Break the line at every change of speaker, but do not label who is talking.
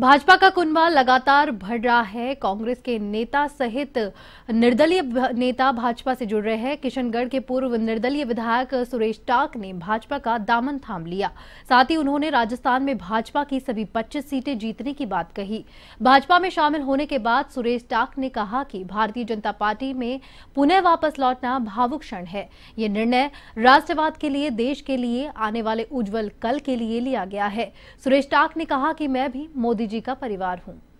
भाजपा का कुनबा लगातार बढ़ रहा है कांग्रेस के नेता सहित निर्दलीय नेता भाजपा से जुड़ रहे हैं किशनगढ़ के पूर्व निर्दलीय विधायक सुरेश टाक ने भाजपा का दामन थाम लिया साथ ही उन्होंने राजस्थान में भाजपा की सभी 25 सीटें जीतने की बात कही भाजपा में शामिल होने के बाद सुरेश टाक ने कहा कि भारतीय जनता पार्टी में पुनः वापस लौटना भावुक क्षण है ये निर्णय राष्ट्रवाद के लिए देश के लिए आने वाले उज्जवल कल के लिए लिया गया है सुरेश टाक ने कहा कि मैं भी मोदी मोदी जी का परिवार हूँ